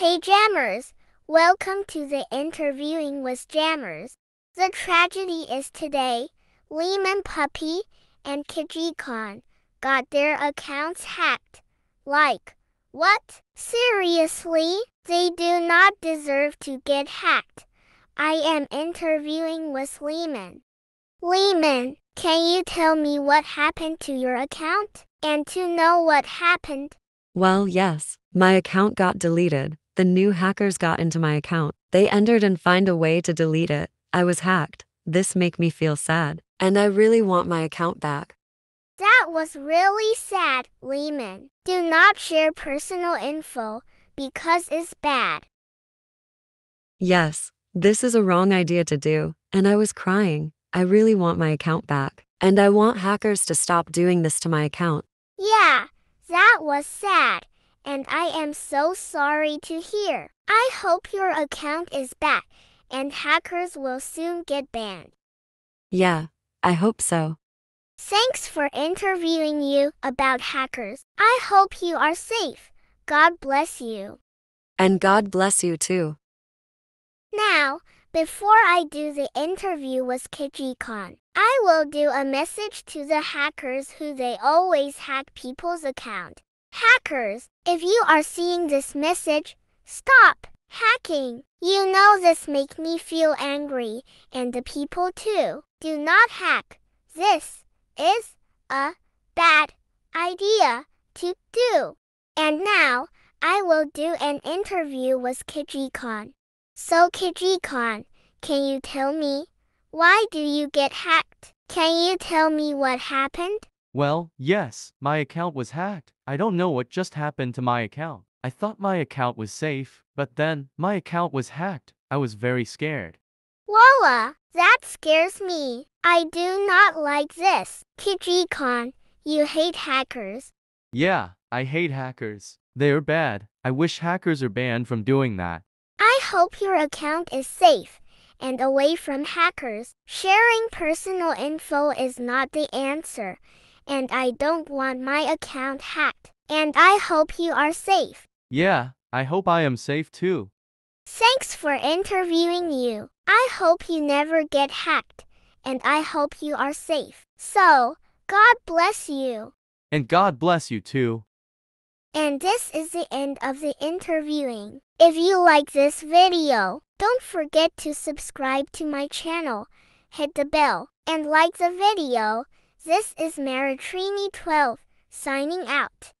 Hey Jammers! Welcome to the interviewing with Jammers. The tragedy is today, Lehman Puppy and Kijikon got their accounts hacked. Like, what? Seriously? They do not deserve to get hacked. I am interviewing with Lehman. Lehman, can you tell me what happened to your account? And to know what happened? Well, yes, my account got deleted, the new hackers got into my account. They entered and find a way to delete it. I was hacked. This make me feel sad. And I really want my account back. That was really sad, Lehman. Do not share personal info because it's bad. Yes, this is a wrong idea to do, and I was crying. I really want my account back, and I want hackers to stop doing this to my account. Yeah, that was sad, and I am so sorry to hear. I hope your account is back, and hackers will soon get banned. Yeah, I hope so. Thanks for interviewing you about hackers. I hope you are safe. God bless you. And God bless you too. Now, before I do the interview with Kijikon, I will do a message to the hackers who they always hack people's account. Hackers, if you are seeing this message, stop hacking. You know this make me feel angry, and the people too. Do not hack. This is a bad idea to do. And now, I will do an interview with KijiCon. So KijiCon, can you tell me, why do you get hacked? Can you tell me what happened? Well, yes, my account was hacked. I don't know what just happened to my account. I thought my account was safe, but then, my account was hacked. I was very scared. Lola, that scares me. I do not like this. Kijikon, you hate hackers. Yeah, I hate hackers. They are bad. I wish hackers are banned from doing that. I hope your account is safe and away from hackers. Sharing personal info is not the answer and I don't want my account hacked. And I hope you are safe. Yeah, I hope I am safe too. Thanks for interviewing you. I hope you never get hacked, and I hope you are safe. So, God bless you. And God bless you too. And this is the end of the interviewing. If you like this video, don't forget to subscribe to my channel, hit the bell, and like the video. This is Maritrini 12, signing out.